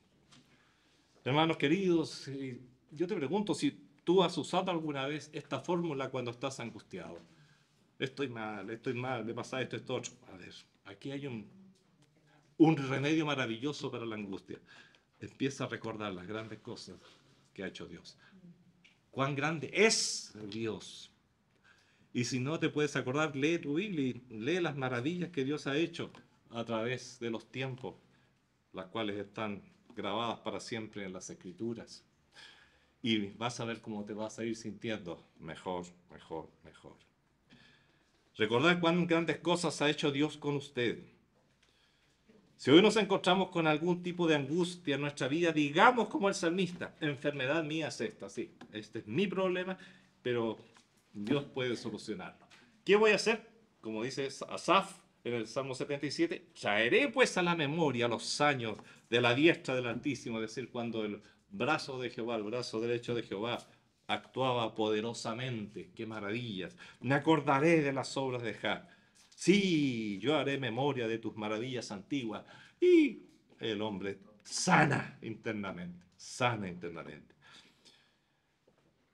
Hermanos queridos, yo te pregunto si ¿Tú has usado alguna vez esta fórmula cuando estás angustiado? Estoy mal, estoy mal, me pasa esto, esto, otro. A ver, aquí hay un, un remedio maravilloso para la angustia. Empieza a recordar las grandes cosas que ha hecho Dios. Cuán grande es Dios. Y si no te puedes acordar, lee tu Biblia lee las maravillas que Dios ha hecho a través de los tiempos, las cuales están grabadas para siempre en las escrituras y vas a ver cómo te vas a ir sintiendo mejor, mejor, mejor. Recordad cuán grandes cosas ha hecho Dios con usted. Si hoy nos encontramos con algún tipo de angustia en nuestra vida, digamos como el salmista, enfermedad mía es esta, sí, este es mi problema, pero Dios puede solucionarlo. ¿Qué voy a hacer? Como dice Asaf en el Salmo 77, traeré pues a la memoria los años de la diestra del Altísimo, es decir, cuando el brazo de Jehová, el brazo derecho de Jehová, actuaba poderosamente. ¡Qué maravillas! Me acordaré de las obras de Jah. Sí, yo haré memoria de tus maravillas antiguas. Y el hombre sana internamente, sana internamente.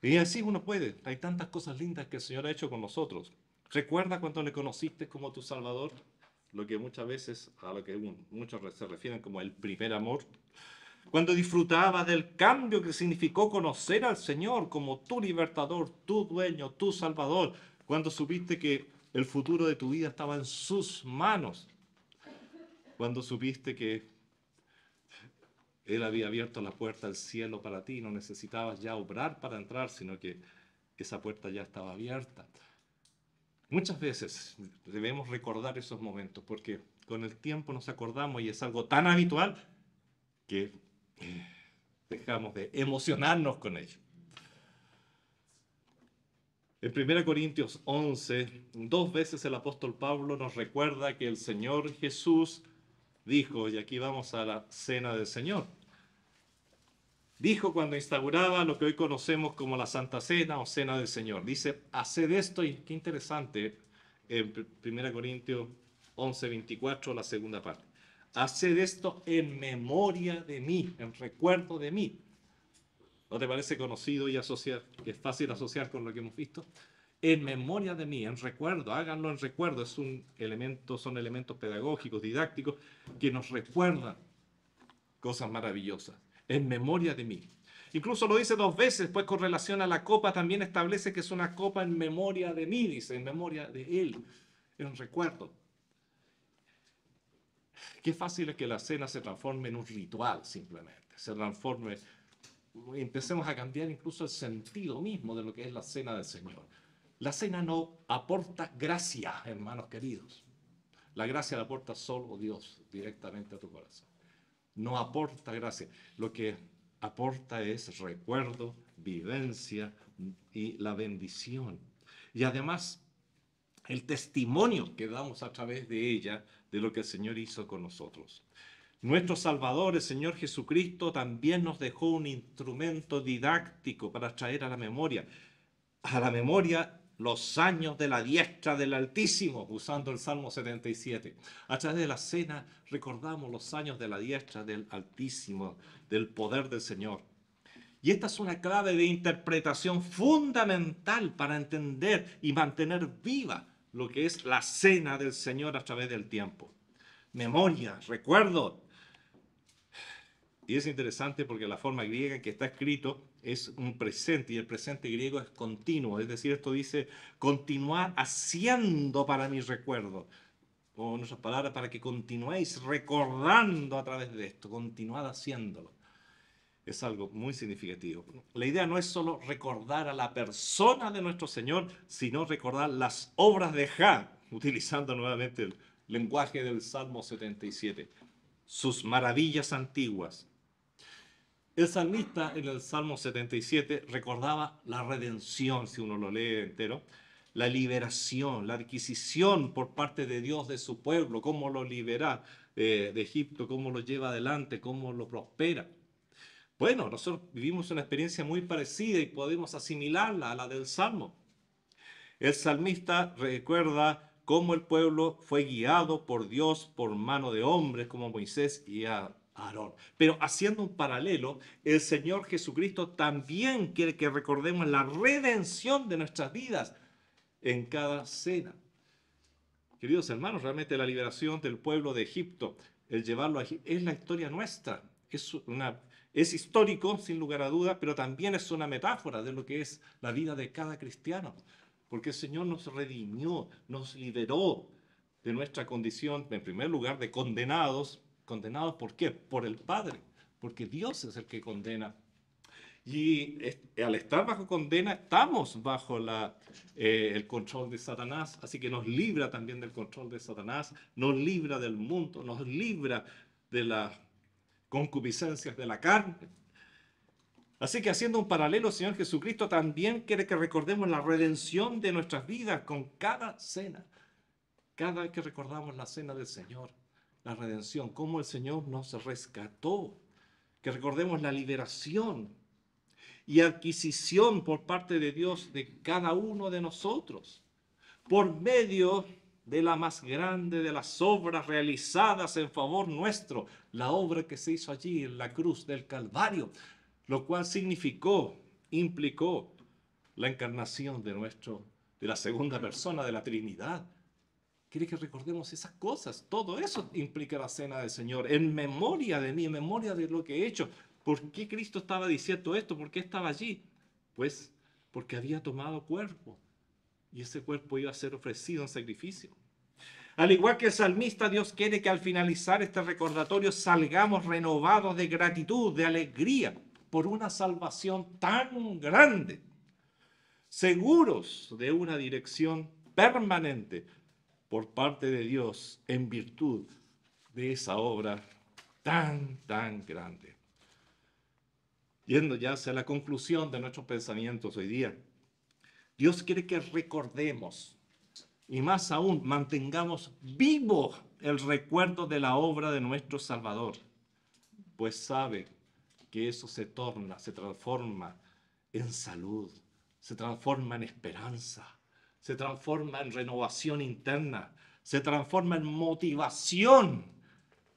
Y así uno puede. Hay tantas cosas lindas que el Señor ha hecho con nosotros. ¿Recuerda cuando le conociste como tu Salvador? Lo que muchas veces, a lo que muchos se refieren como el primer amor cuando disfrutabas del cambio que significó conocer al Señor como tu libertador, tu dueño, tu salvador, cuando supiste que el futuro de tu vida estaba en sus manos, cuando supiste que Él había abierto la puerta al cielo para ti, no necesitabas ya obrar para entrar, sino que esa puerta ya estaba abierta. Muchas veces debemos recordar esos momentos porque con el tiempo nos acordamos y es algo tan habitual que dejamos de emocionarnos con ello. En 1 Corintios 11, dos veces el apóstol Pablo nos recuerda que el Señor Jesús dijo, y aquí vamos a la cena del Señor, dijo cuando instauraba lo que hoy conocemos como la Santa Cena o Cena del Señor, dice, haced esto, y qué interesante, en 1 Corintios 11, 24, la segunda parte. Haced esto en memoria de mí, en recuerdo de mí. ¿No te parece conocido y asociar, que es fácil asociar con lo que hemos visto? En memoria de mí, en recuerdo, háganlo en recuerdo. Es un elemento, son elementos pedagógicos, didácticos, que nos recuerdan cosas maravillosas. En memoria de mí. Incluso lo dice dos veces, pues con relación a la copa también establece que es una copa en memoria de mí, dice, en memoria de él, en recuerdo. Qué fácil es que la cena se transforme en un ritual simplemente, se transforme, empecemos a cambiar incluso el sentido mismo de lo que es la cena del Señor. La cena no aporta gracia, hermanos queridos. La gracia la aporta solo Dios directamente a tu corazón. No aporta gracia. Lo que aporta es recuerdo, vivencia y la bendición. Y además, el testimonio que damos a través de ella de lo que el Señor hizo con nosotros. Nuestro Salvador, el Señor Jesucristo, también nos dejó un instrumento didáctico para traer a la memoria, a la memoria los años de la diestra del Altísimo, usando el Salmo 77. A través de la cena recordamos los años de la diestra del Altísimo, del poder del Señor. Y esta es una clave de interpretación fundamental para entender y mantener viva lo que es la cena del Señor a través del tiempo. Memoria, recuerdo. Y es interesante porque la forma griega en que está escrito es un presente y el presente griego es continuo. Es decir, esto dice continuar haciendo para mi recuerdo. O en otras palabras, para que continuéis recordando a través de esto, continuad haciéndolo es algo muy significativo. La idea no es solo recordar a la persona de nuestro Señor, sino recordar las obras de Ja, utilizando nuevamente el lenguaje del Salmo 77, sus maravillas antiguas. El salmista en el Salmo 77 recordaba la redención, si uno lo lee entero, la liberación, la adquisición por parte de Dios de su pueblo, cómo lo libera eh, de Egipto, cómo lo lleva adelante, cómo lo prospera. Bueno, nosotros vivimos una experiencia muy parecida y podemos asimilarla a la del Salmo. El salmista recuerda cómo el pueblo fue guiado por Dios por mano de hombres como Moisés y Aarón. Pero haciendo un paralelo, el Señor Jesucristo también quiere que recordemos la redención de nuestras vidas en cada cena. Queridos hermanos, realmente la liberación del pueblo de Egipto, el llevarlo a Egipto, es la historia nuestra. Es una es histórico, sin lugar a dudas, pero también es una metáfora de lo que es la vida de cada cristiano, porque el Señor nos redimió, nos liberó de nuestra condición, en primer lugar, de condenados. ¿Condenados por qué? Por el Padre, porque Dios es el que condena. Y al estar bajo condena, estamos bajo la, eh, el control de Satanás, así que nos libra también del control de Satanás, nos libra del mundo, nos libra de la concupiscencias de la carne. Así que haciendo un paralelo, Señor Jesucristo también quiere que recordemos la redención de nuestras vidas con cada cena. Cada vez que recordamos la cena del Señor, la redención, cómo el Señor nos rescató, que recordemos la liberación y adquisición por parte de Dios de cada uno de nosotros por medio de de la más grande de las obras realizadas en favor nuestro, la obra que se hizo allí en la cruz del Calvario, lo cual significó, implicó la encarnación de nuestro de la segunda persona de la Trinidad. Quiere que recordemos esas cosas, todo eso implica la cena del Señor en memoria de mí, en memoria de lo que he hecho. ¿Por qué Cristo estaba diciendo esto? ¿Por qué estaba allí? Pues porque había tomado cuerpo, y ese cuerpo iba a ser ofrecido en sacrificio. Al igual que el salmista, Dios quiere que al finalizar este recordatorio salgamos renovados de gratitud, de alegría por una salvación tan grande, seguros de una dirección permanente por parte de Dios en virtud de esa obra tan, tan grande. Yendo ya hacia la conclusión de nuestros pensamientos hoy día, Dios quiere que recordemos y más aún mantengamos vivo el recuerdo de la obra de nuestro Salvador, pues sabe que eso se torna, se transforma en salud, se transforma en esperanza, se transforma en renovación interna, se transforma en motivación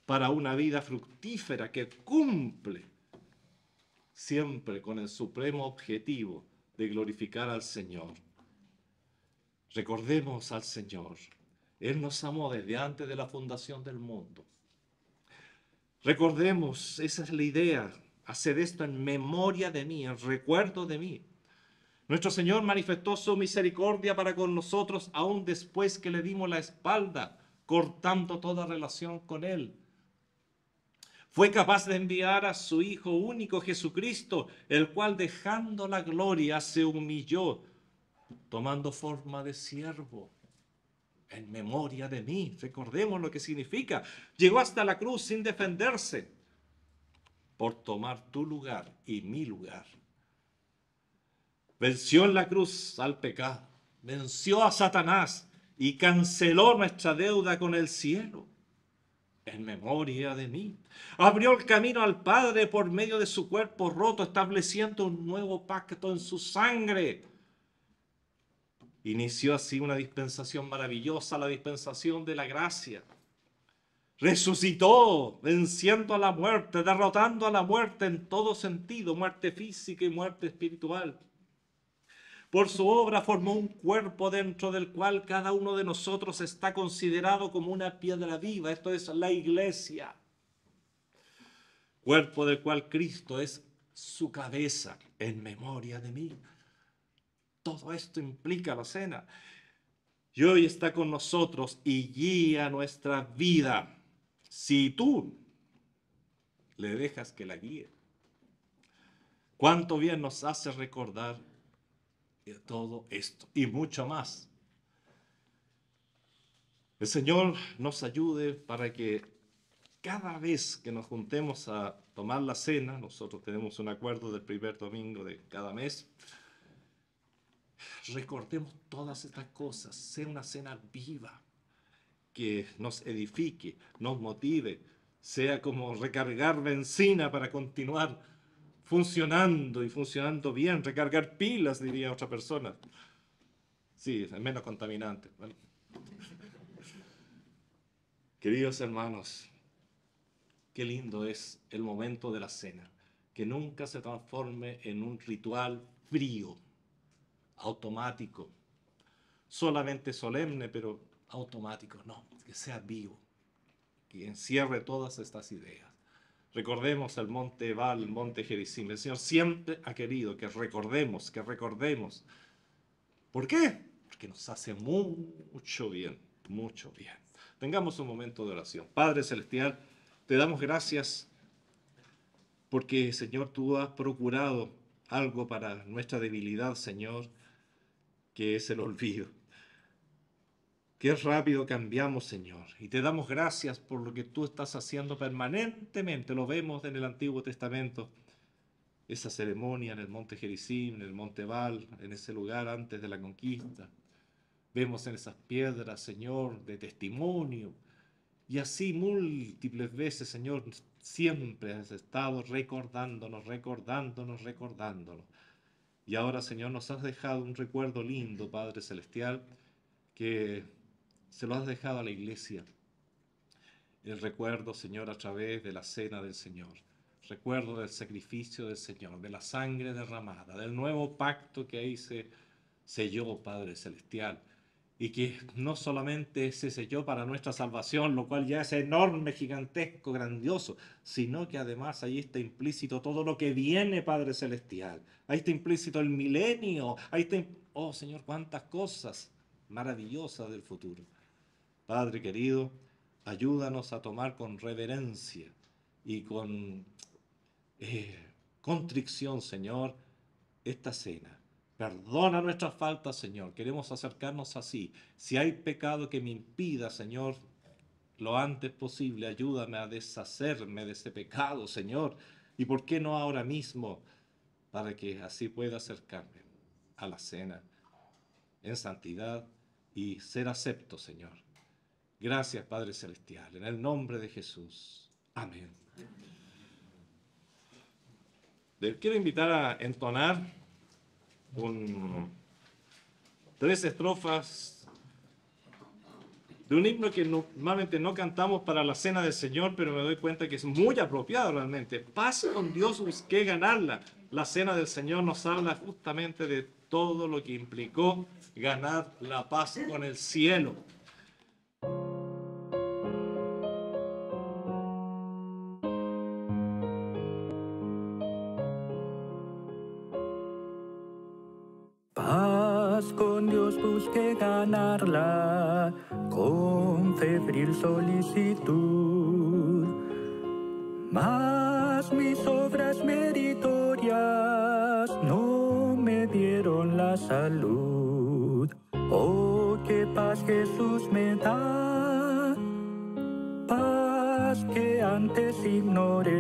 para una vida fructífera que cumple siempre con el supremo objetivo de glorificar al Señor. Recordemos al Señor. Él nos amó desde antes de la fundación del mundo. Recordemos, esa es la idea, hacer esto en memoria de mí, en recuerdo de mí. Nuestro Señor manifestó su misericordia para con nosotros aún después que le dimos la espalda, cortando toda relación con Él fue capaz de enviar a su Hijo único Jesucristo, el cual dejando la gloria se humilló, tomando forma de siervo. En memoria de mí, recordemos lo que significa. Llegó hasta la cruz sin defenderse por tomar tu lugar y mi lugar. Venció en la cruz al pecado, venció a Satanás y canceló nuestra deuda con el cielo en memoria de mí. Abrió el camino al Padre por medio de su cuerpo roto, estableciendo un nuevo pacto en su sangre. Inició así una dispensación maravillosa, la dispensación de la gracia. Resucitó, venciendo a la muerte, derrotando a la muerte en todo sentido, muerte física y muerte espiritual. Por su obra formó un cuerpo dentro del cual cada uno de nosotros está considerado como una piedra viva, esto es la iglesia. Cuerpo del cual Cristo es su cabeza en memoria de mí. Todo esto implica la cena. Y hoy está con nosotros y guía nuestra vida. Si tú le dejas que la guíe. Cuánto bien nos hace recordar todo esto y mucho más. El Señor nos ayude para que cada vez que nos juntemos a tomar la cena, nosotros tenemos un acuerdo del primer domingo de cada mes, recordemos todas estas cosas, sea una cena viva, que nos edifique, nos motive, sea como recargar benzina para continuar funcionando y funcionando bien, recargar pilas, diría otra persona. Sí, es menos contaminante. Queridos hermanos, qué lindo es el momento de la cena, que nunca se transforme en un ritual frío, automático, solamente solemne, pero automático, no, que sea vivo, que encierre todas estas ideas. Recordemos el monte val el monte Jericim. El Señor siempre ha querido que recordemos, que recordemos. ¿Por qué? Porque nos hace mucho bien, mucho bien. Tengamos un momento de oración. Padre Celestial, te damos gracias porque, Señor, tú has procurado algo para nuestra debilidad, Señor, que es el olvido. Qué rápido cambiamos, Señor. Y te damos gracias por lo que tú estás haciendo permanentemente. Lo vemos en el Antiguo Testamento. Esa ceremonia en el monte Jericim, en el monte Bal, en ese lugar antes de la conquista. Vemos en esas piedras, Señor, de testimonio. Y así múltiples veces, Señor, siempre has estado recordándonos, recordándonos, recordándonos. Y ahora, Señor, nos has dejado un recuerdo lindo, Padre Celestial, que se lo has dejado a la iglesia. El recuerdo, Señor, a través de la cena del Señor. Recuerdo del sacrificio del Señor, de la sangre derramada, del nuevo pacto que ahí se selló, Padre Celestial. Y que no solamente se selló para nuestra salvación, lo cual ya es enorme, gigantesco, grandioso, sino que además ahí está implícito todo lo que viene, Padre Celestial. Ahí está implícito el milenio. Ahí está, oh Señor, cuántas cosas maravillosas del futuro. Padre querido, ayúdanos a tomar con reverencia y con eh, contrición, Señor, esta cena. Perdona nuestras faltas, Señor. Queremos acercarnos así. Si hay pecado que me impida, Señor, lo antes posible, ayúdame a deshacerme de ese pecado, Señor. ¿Y por qué no ahora mismo? Para que así pueda acercarme a la cena en santidad y ser acepto, Señor Gracias, Padre Celestial, en el nombre de Jesús. Amén. quiero invitar a entonar un, tres estrofas de un himno que normalmente no cantamos para la cena del Señor, pero me doy cuenta que es muy apropiado realmente. Paz con Dios busqué ganarla. La cena del Señor nos habla justamente de todo lo que implicó ganar la paz con el cielo. con febril solicitud. Mas mis obras meritorias no me dieron la salud. Oh, qué paz Jesús me da, paz que antes ignoré.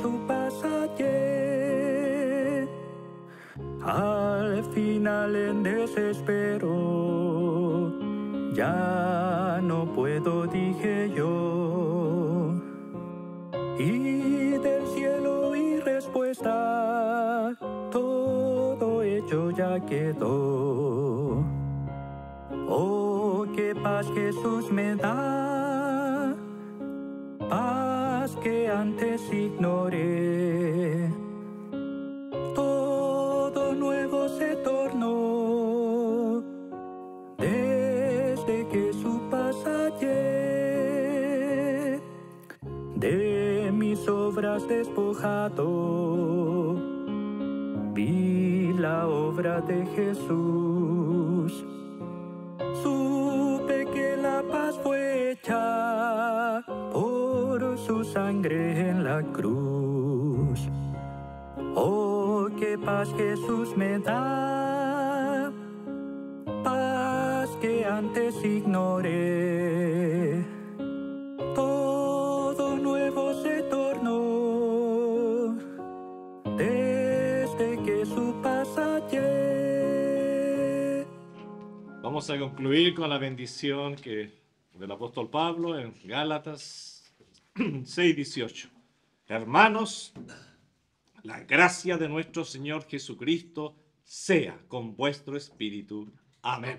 su pasaje. Al final en desespero, ya no puedo, dije yo. Y del cielo y respuesta, todo hecho ya quedó. Oh, qué paz Jesús me da. vi la obra de Jesús. Supe que la paz fue hecha por su sangre en la cruz. Oh, qué paz Jesús me da, paz que antes ignoré a concluir con la bendición que, del apóstol Pablo en Gálatas 6:18. Hermanos, la gracia de nuestro Señor Jesucristo sea con vuestro espíritu. Amén.